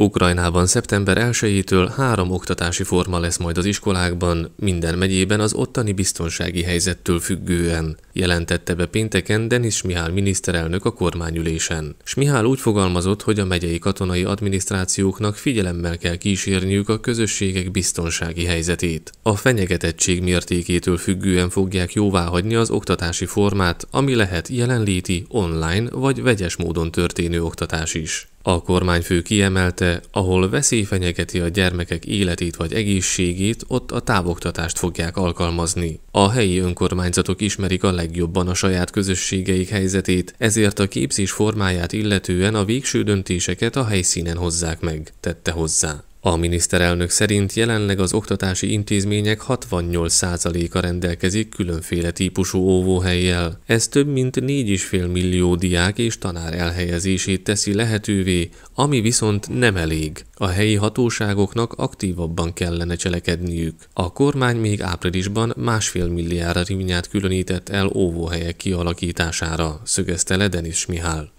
Ukrajnában szeptember 1-től három oktatási forma lesz majd az iskolákban, minden megyében az ottani biztonsági helyzettől függően, jelentette be pénteken Denis Mihály miniszterelnök a kormányülésen. Smihál úgy fogalmazott, hogy a megyei katonai adminisztrációknak figyelemmel kell kísérniük a közösségek biztonsági helyzetét. A fenyegetettség mértékétől függően fogják jóváhagyni az oktatási formát, ami lehet jelenléti, online vagy vegyes módon történő oktatás is. A kormányfő kiemelte, ahol veszély fenyegeti a gyermekek életét vagy egészségét, ott a távoktatást fogják alkalmazni. A helyi önkormányzatok ismerik a legjobban a saját közösségeik helyzetét, ezért a képzés formáját illetően a végső döntéseket a helyszínen hozzák meg, tette hozzá. A miniszterelnök szerint jelenleg az oktatási intézmények 68%-a rendelkezik különféle típusú óvóhelyjel. Ez több mint 4,5 millió diák és tanár elhelyezését teszi lehetővé, ami viszont nem elég. A helyi hatóságoknak aktívabban kellene cselekedniük. A kormány még áprilisban másfél milliárd rimnyát különített el óvóhelyek kialakítására, szögezte le Denis Mihály.